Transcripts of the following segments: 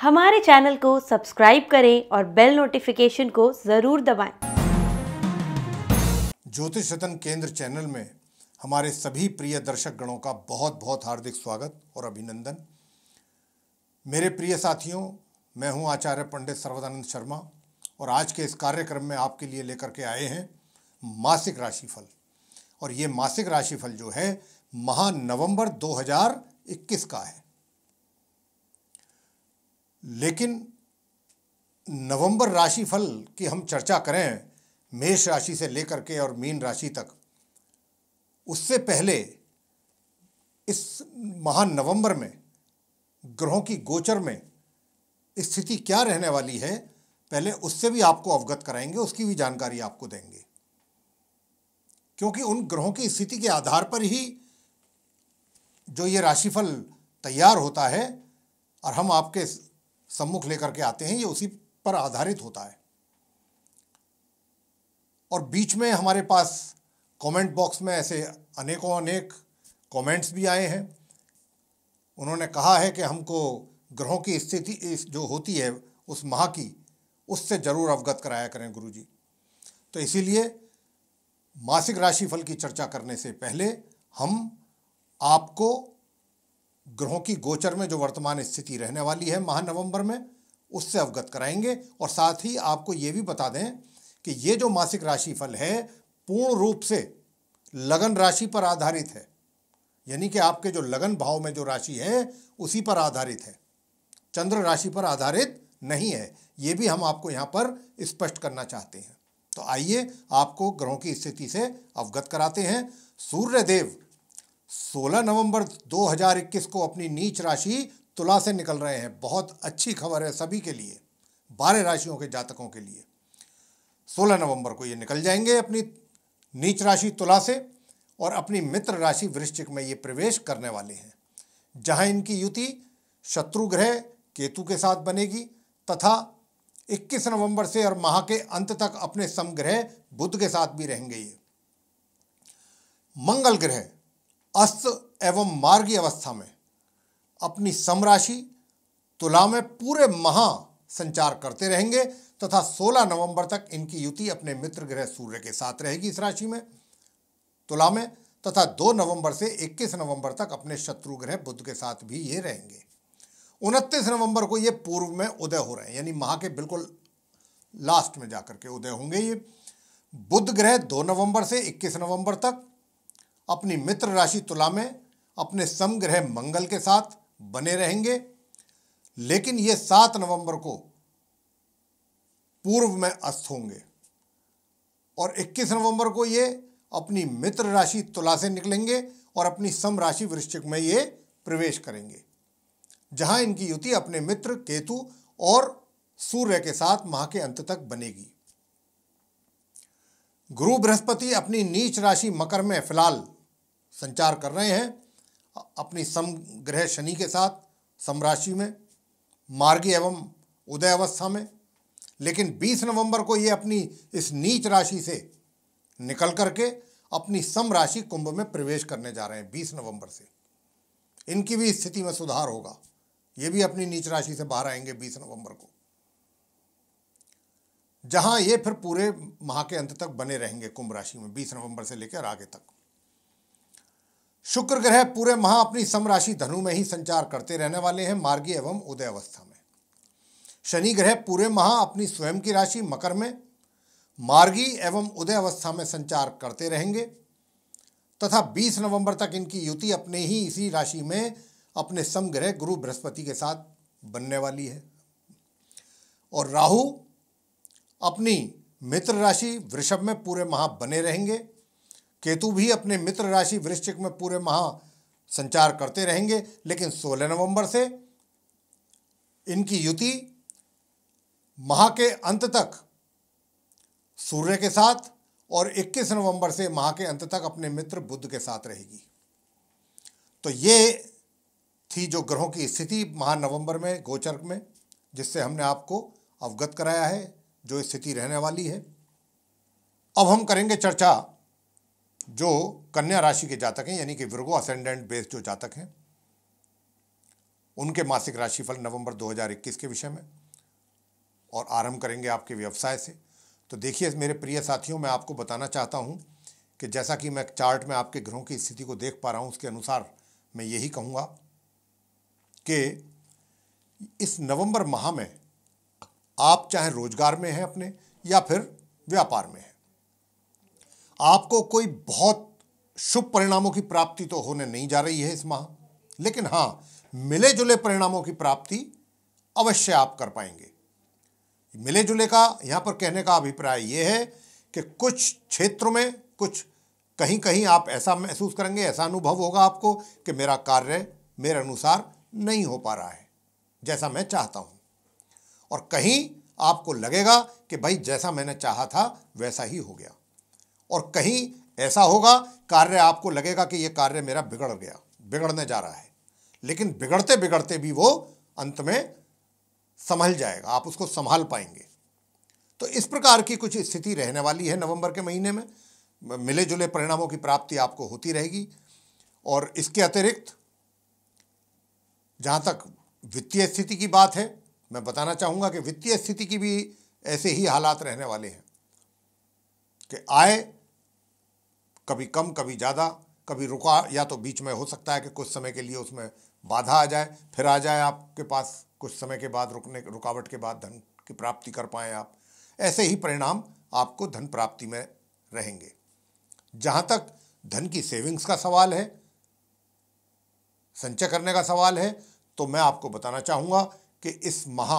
हमारे चैनल को सब्सक्राइब करें और बेल नोटिफिकेशन को ज़रूर दबाएं। ज्योतिष रतन केंद्र चैनल में हमारे सभी प्रिय दर्शक गणों का बहुत बहुत हार्दिक स्वागत और अभिनंदन मेरे प्रिय साथियों मैं हूं आचार्य पंडित सर्वदानंद शर्मा और आज के इस कार्यक्रम में आपके लिए लेकर के आए हैं मासिक राशिफल और ये मासिक राशिफल जो है महा हज़ार इक्कीस का है लेकिन नवंबर राशिफल की हम चर्चा करें मेष राशि से लेकर के और मीन राशि तक उससे पहले इस महान नवंबर में ग्रहों की गोचर में स्थिति क्या रहने वाली है पहले उससे भी आपको अवगत कराएंगे उसकी भी जानकारी आपको देंगे क्योंकि उन ग्रहों की स्थिति के आधार पर ही जो ये राशिफल तैयार होता है और हम आपके सम्मुख लेकर के आते हैं ये उसी पर आधारित होता है और बीच में हमारे पास कमेंट बॉक्स में ऐसे अनेकों अनेक कमेंट्स भी आए हैं उन्होंने कहा है कि हमको ग्रहों की स्थिति जो होती है उस माह की उससे ज़रूर अवगत कराया करें गुरु जी तो इसीलिए मासिक राशिफल की चर्चा करने से पहले हम आपको ग्रहों की गोचर में जो वर्तमान स्थिति रहने वाली है माह नवंबर में उससे अवगत कराएंगे और साथ ही आपको ये भी बता दें कि ये जो मासिक राशिफल है पूर्ण रूप से लगन राशि पर आधारित है यानी कि आपके जो लगन भाव में जो राशि है उसी पर आधारित है चंद्र राशि पर आधारित नहीं है ये भी हम आपको यहाँ पर स्पष्ट करना चाहते हैं तो आइए आपको ग्रहों की स्थिति से अवगत कराते हैं सूर्य देव 16 नवंबर 2021 को अपनी नीच राशि तुला से निकल रहे हैं बहुत अच्छी खबर है सभी के लिए बारह राशियों के जातकों के लिए 16 नवंबर को ये निकल जाएंगे अपनी नीच राशि तुला से और अपनी मित्र राशि वृश्चिक में ये प्रवेश करने वाले हैं जहां इनकी युति शत्रु ग्रह केतु के साथ बनेगी तथा 21 नवंबर से और माह के अंत तक अपने समग्रह बुद्ध के साथ भी रहेंगे ये मंगल ग्रह अस्त एवं मार्गी अवस्था में अपनी समराशि तुला में पूरे महा संचार करते रहेंगे तथा 16 नवंबर तक इनकी युति अपने मित्र ग्रह सूर्य के साथ रहेगी इस राशि में तुला में तथा 2 नवंबर से 21 नवंबर तक अपने शत्रु ग्रह बुद्ध के साथ भी ये रहेंगे उनतीस नवंबर को ये पूर्व में उदय हो रहे हैं यानी माह के बिल्कुल लास्ट में जाकर के उदय होंगे ये बुद्ध ग्रह 2 नवंबर से 21 नवंबर तक अपनी मित्र राशि तुला में अपने समग्रह मंगल के साथ बने रहेंगे लेकिन ये सात नवंबर को पूर्व में अस्त होंगे और 21 नवंबर को ये अपनी मित्र राशि तुला से निकलेंगे और अपनी सम राशि वृश्चिक में ये प्रवेश करेंगे जहां इनकी युति अपने मित्र केतु और सूर्य के साथ माह के अंत तक बनेगी गुरु बृहस्पति अपनी नीच राशि मकर में फिलहाल संचार कर रहे हैं अपनी सम ग्रह शनि के साथ समराशि में मार्गी एवं उदय अवस्था में लेकिन 20 नवंबर को ये अपनी इस नीच राशि से निकल करके अपनी सम राशि कुंभ में प्रवेश करने जा रहे हैं 20 नवंबर से इनकी भी स्थिति में सुधार होगा ये भी अपनी नीच राशि से बाहर आएंगे 20 नवंबर को जहां ये फिर पूरे माह के अंत तक बने रहेंगे कुंभ राशि में 20 नवंबर से लेकर आगे तक शुक्र ग्रह पूरे माह अपनी समराशि धनु में ही संचार करते रहने वाले हैं मार्गी एवं उदय अवस्था में शनि ग्रह पूरे माह अपनी स्वयं की राशि मकर में मार्गी एवं उदय अवस्था में संचार करते रहेंगे तथा 20 नवंबर तक इनकी युति अपने ही इसी राशि में अपने समग्रह गुरु बृहस्पति के साथ बनने वाली है और राहु अपनी मित्र राशि वृषभ में पूरे माह बने रहेंगे केतु भी अपने मित्र राशि वृश्चिक में पूरे माह संचार करते रहेंगे लेकिन 16 नवंबर से इनकी युति माह के अंत तक सूर्य के साथ और 21 नवंबर से माह के अंत तक अपने मित्र बुद्ध के साथ रहेगी तो ये थी जो ग्रहों की स्थिति माह नवंबर में गोचर में जिससे हमने आपको अवगत कराया है जो स्थिति रहने वाली है अब हम करेंगे चर्चा जो कन्या राशि के जातक हैं यानी कि विरगो असेंडेंट बेस्ड जो जातक हैं उनके मासिक राशिफल नवंबर 2021 के विषय में और आरंभ करेंगे आपके व्यवसाय से तो देखिए मेरे प्रिय साथियों मैं आपको बताना चाहता हूँ कि जैसा कि मैं चार्ट में आपके ग्रहों की स्थिति को देख पा रहा हूँ उसके अनुसार मैं यही कहूँगा कि इस नवंबर माह में आप चाहे रोजगार में हैं अपने या फिर व्यापार में हैं आपको कोई बहुत शुभ परिणामों की प्राप्ति तो होने नहीं जा रही है इस माह लेकिन हाँ मिले जुले परिणामों की प्राप्ति अवश्य आप कर पाएंगे मिले जुले का यहाँ पर कहने का अभिप्राय यह है कि कुछ क्षेत्रों में कुछ कहीं कहीं आप ऐसा महसूस करेंगे ऐसा अनुभव होगा आपको कि मेरा कार्य मेरे अनुसार नहीं हो पा रहा है जैसा मैं चाहता हूँ और कहीं आपको लगेगा कि भाई जैसा मैंने चाहा था वैसा ही हो गया और कहीं ऐसा होगा कार्य आपको लगेगा कि ये कार्य मेरा बिगड़ गया बिगड़ने जा रहा है लेकिन बिगड़ते बिगड़ते भी वो अंत में संभल जाएगा आप उसको संभाल पाएंगे तो इस प्रकार की कुछ स्थिति रहने वाली है नवंबर के महीने में मिले जुले परिणामों की प्राप्ति आपको होती रहेगी और इसके अतिरिक्त जहाँ तक वित्तीय स्थिति की बात है मैं बताना चाहूँगा कि वित्तीय स्थिति की भी ऐसे ही हालात रहने वाले हैं कि आय कभी कम कभी ज़्यादा कभी रुका या तो बीच में हो सकता है कि कुछ समय के लिए उसमें बाधा आ जाए फिर आ जाए आपके पास कुछ समय के बाद रुकने रुकावट के बाद धन की प्राप्ति कर पाएँ आप ऐसे ही परिणाम आपको धन प्राप्ति में रहेंगे जहाँ तक धन की सेविंग्स का सवाल है संचय करने का सवाल है तो मैं आपको बताना चाहूँगा कि इस माह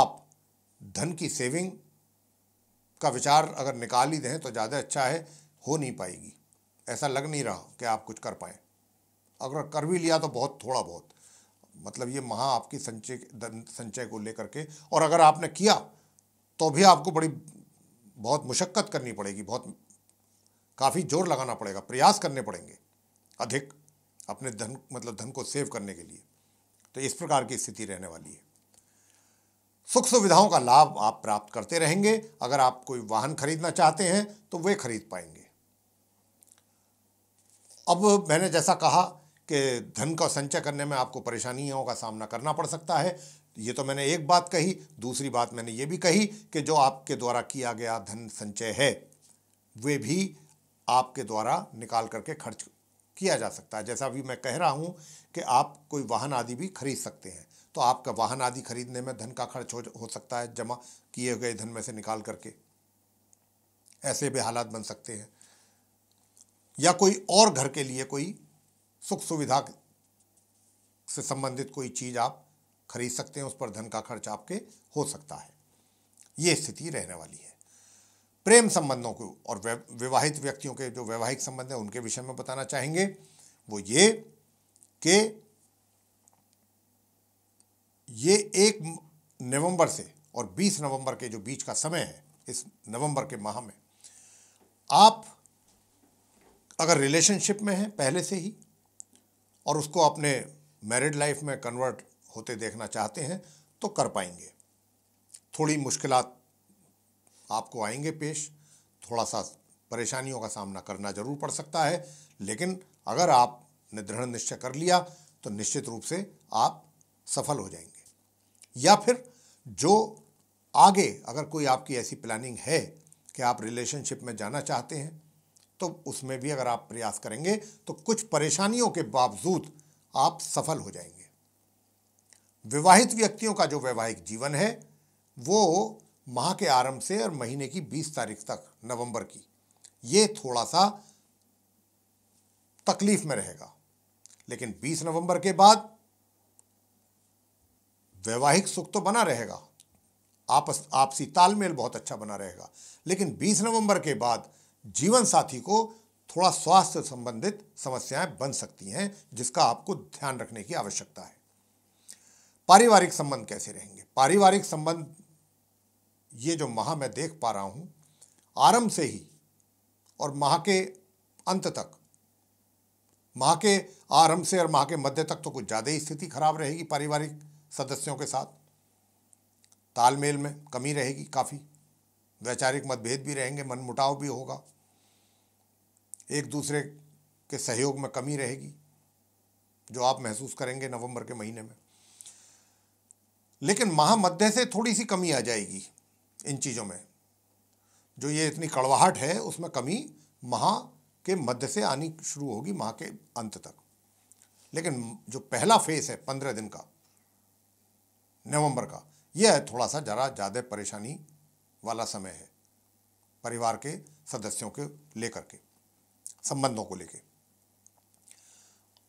आप धन की सेविंग का विचार अगर निकाल ही दें तो ज़्यादा अच्छा है हो नहीं पाएगी ऐसा लग नहीं रहा कि आप कुछ कर पाए अगर कर भी लिया तो बहुत थोड़ा बहुत मतलब ये महा आपकी संचय संचय को लेकर के और अगर आपने किया तो भी आपको बड़ी बहुत मुशक्क़त करनी पड़ेगी बहुत काफ़ी जोर लगाना पड़ेगा प्रयास करने पड़ेंगे अधिक अपने धन मतलब धन को सेव करने के लिए तो इस प्रकार की स्थिति रहने वाली है सुख सुविधाओं का लाभ आप प्राप्त करते रहेंगे अगर आप कोई वाहन खरीदना चाहते हैं तो वे खरीद पाएंगे अब मैंने जैसा कहा कि धन का संचय करने में आपको परेशानियों का सामना करना पड़ सकता है ये तो मैंने एक बात कही दूसरी बात मैंने ये भी कही कि जो आपके द्वारा किया गया धन संचय है वे भी आपके द्वारा निकाल करके खर्च किया जा सकता है जैसा अभी मैं कह रहा हूँ कि आप कोई वाहन आदि भी खरीद सकते हैं तो आपका वाहन आदि खरीदने में धन का खर्च हो, हो सकता है जमा किए गए धन में से निकाल करके ऐसे भी हालात बन सकते हैं या कोई और घर के लिए कोई सुख सुविधा से संबंधित कोई चीज़ आप खरीद सकते हैं उस पर धन का खर्च आपके हो सकता है ये स्थिति रहने वाली है प्रेम संबंधों को और विवाहित व्यक्तियों के जो वैवाहिक संबंध हैं उनके विषय में बताना चाहेंगे वो ये कि ये एक नवंबर से और 20 नवंबर के जो बीच का समय है इस नवंबर के माह में आप अगर रिलेशनशिप में हैं पहले से ही और उसको अपने मैरिड लाइफ में कन्वर्ट होते देखना चाहते हैं तो कर पाएंगे थोड़ी मुश्किलात आपको आएंगे पेश थोड़ा सा परेशानियों का सामना करना जरूर पड़ सकता है लेकिन अगर आप दृढ़ निश्चय कर लिया तो निश्चित रूप से आप सफल हो जाएंगे या फिर जो आगे अगर कोई आपकी ऐसी प्लानिंग है कि आप रिलेशनशिप में जाना चाहते हैं तो उसमें भी अगर आप प्रयास करेंगे तो कुछ परेशानियों के बावजूद आप सफल हो जाएंगे विवाहित व्यक्तियों का जो वैवाहिक जीवन है वो माह के आरंभ से और महीने की 20 तारीख तक नवंबर की ये थोड़ा सा तकलीफ में रहेगा लेकिन 20 नवंबर के बाद वैवाहिक सुख तो बना रहेगा आपस आपसी तालमेल बहुत अच्छा बना रहेगा लेकिन 20 नवंबर के बाद जीवन साथी को थोड़ा स्वास्थ्य संबंधित समस्याएं बन सकती हैं जिसका आपको ध्यान रखने की आवश्यकता है पारिवारिक संबंध कैसे रहेंगे पारिवारिक संबंध ये जो माह मैं देख पा रहा हूँ आरंभ से ही और माह के अंत तक माह के आरंभ से और माह के मध्य तक तो कुछ ज़्यादा ही स्थिति खराब रहेगी पारिवारिक सदस्यों के साथ तालमेल में कमी रहेगी काफ़ी वैचारिक मतभेद भी रहेंगे मनमुटाव भी होगा एक दूसरे के सहयोग में कमी रहेगी जो आप महसूस करेंगे नवंबर के महीने में लेकिन महामध्य से थोड़ी सी कमी आ जाएगी इन चीज़ों में जो ये इतनी कड़वाहट है उसमें कमी माह के मध्य से आनी शुरू होगी माह के अंत तक लेकिन जो पहला फेस है पंद्रह दिन का नवंबर का यह है थोड़ा सा ज़रा ज़्यादा परेशानी वाला समय है परिवार के सदस्यों के लेकर के संबंधों को लेकर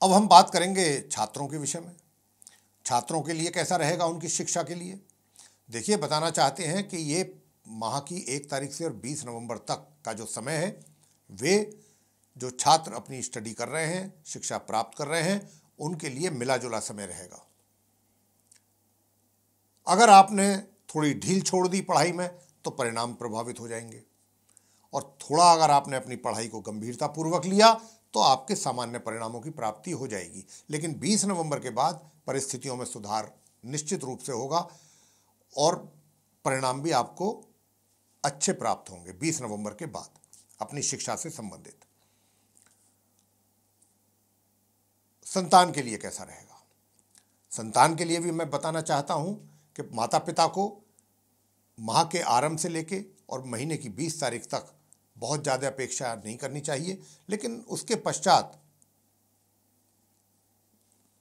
अब हम बात करेंगे छात्रों के विषय में छात्रों के लिए कैसा रहेगा उनकी शिक्षा के लिए देखिए बताना चाहते हैं कि ये माह की एक तारीख से और बीस नवंबर तक का जो समय है वे जो छात्र अपनी स्टडी कर रहे हैं शिक्षा प्राप्त कर रहे हैं उनके लिए मिला जुला समय रहेगा अगर आपने थोड़ी ढील छोड़ दी पढ़ाई में तो परिणाम प्रभावित हो जाएंगे और थोड़ा अगर आपने अपनी पढ़ाई को गंभीरतापूर्वक लिया तो आपके सामान्य परिणामों की प्राप्ति हो जाएगी लेकिन 20 नवंबर के बाद परिस्थितियों में सुधार निश्चित रूप से होगा और परिणाम भी आपको अच्छे प्राप्त होंगे 20 नवंबर के बाद अपनी शिक्षा से संबंधित संतान के लिए कैसा रहेगा संतान के लिए भी मैं बताना चाहता हूं कि माता पिता को माह के आरंभ से लेके और महीने की 20 तारीख तक बहुत ज़्यादा अपेक्षा नहीं करनी चाहिए लेकिन उसके पश्चात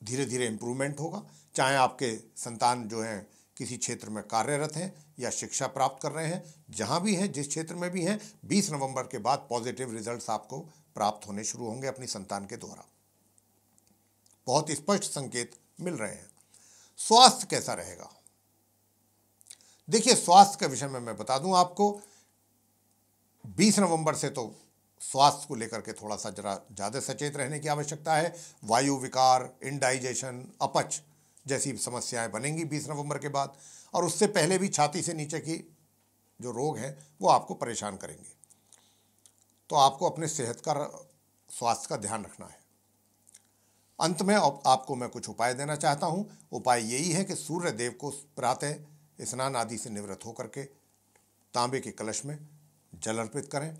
धीरे धीरे इम्प्रूवमेंट होगा चाहे आपके संतान जो हैं किसी क्षेत्र में कार्यरत हैं या शिक्षा प्राप्त कर रहे हैं जहाँ भी हैं जिस क्षेत्र में भी हैं 20 नवंबर के बाद पॉजिटिव रिजल्ट्स आपको प्राप्त होने शुरू होंगे अपनी संतान के द्वारा बहुत स्पष्ट संकेत मिल रहे हैं स्वास्थ्य कैसा रहेगा देखिए स्वास्थ्य के विषय में मैं बता दूं आपको 20 नवंबर से तो स्वास्थ्य को लेकर के थोड़ा सा जरा ज़्यादा सचेत रहने की आवश्यकता है वायु विकार इनडाइजेशन अपच जैसी समस्याएं बनेंगी बीस नवंबर के बाद और उससे पहले भी छाती से नीचे की जो रोग हैं वो आपको परेशान करेंगे तो आपको अपने सेहत का स्वास्थ्य का ध्यान रखना है अंत में आपको मैं कुछ उपाय देना चाहता हूँ उपाय यही है कि सूर्य देव को प्रातः स्नान आदि से निवृत्त होकर के तांबे के कलश में जल अर्पित करें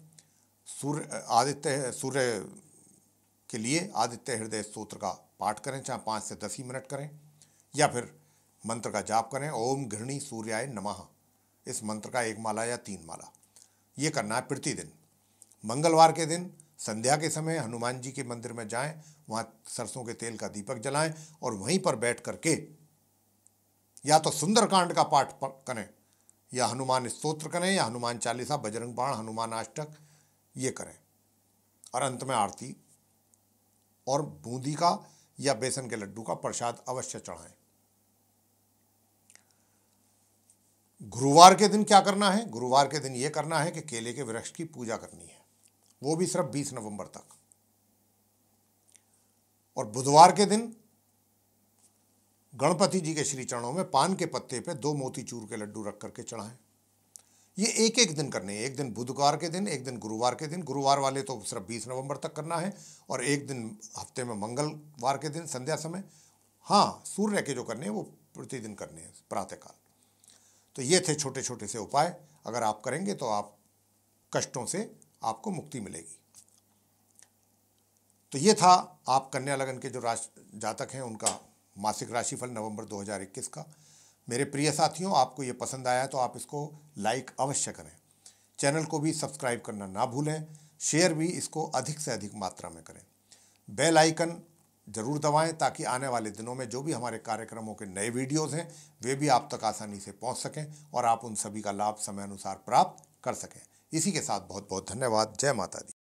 सूर्य आदित्य सूर्य के लिए आदित्य हृदय स्त्रोत्र का पाठ करें चाहे पाँच से दस ही मिनट करें या फिर मंत्र का जाप करें ओम घृणी सूर्याय नमः इस मंत्र का एक माला या तीन माला ये करना है प्रतिदिन मंगलवार के दिन संध्या के समय हनुमान जी के मंदिर में जाएं वहाँ सरसों के तेल का दीपक जलाएं और वहीं पर बैठ करके या तो सुंदरकांड का पाठ करें या हनुमान स्तोत्र करें या हनुमान चालीसा बजरंग बाण हनुमान अष्टक ये करें और अंत में आरती और बूंदी का या बेसन के लड्डू का प्रसाद अवश्य चढ़ाएं गुरुवार के दिन क्या करना है गुरुवार के दिन ये करना है कि केले के वृक्ष की पूजा करनी है वो भी सिर्फ 20 नवंबर तक और बुधवार के दिन गणपति जी के श्री चरणों में पान के पत्ते पे दो मोती चूर के लड्डू रख करके चढ़ाएं ये एक एक दिन करने हैं एक दिन बुधवार के दिन एक दिन गुरुवार के दिन गुरुवार वाले तो सिर्फ बीस नवंबर तक करना है और एक दिन हफ्ते में मंगलवार के दिन संध्या समय हाँ सूर्य के जो करने हैं वो प्रतिदिन करने हैं प्रातःकाल तो ये थे छोटे छोटे से उपाय अगर आप करेंगे तो आप कष्टों से आपको मुक्ति मिलेगी तो ये था आप कन्या लगन के जो राशि जातक हैं उनका मासिक राशिफल नवंबर 2021 का मेरे प्रिय साथियों आपको ये पसंद आया तो आप इसको लाइक अवश्य करें चैनल को भी सब्सक्राइब करना ना भूलें शेयर भी इसको अधिक से अधिक मात्रा में करें बेल आइकन ज़रूर दबाएं ताकि आने वाले दिनों में जो भी हमारे कार्यक्रमों के नए वीडियोस हैं वे भी आप तक आसानी से पहुंच सकें और आप उन सभी का लाभ समय अनुसार प्राप्त कर सकें इसी के साथ बहुत बहुत धन्यवाद जय माता दी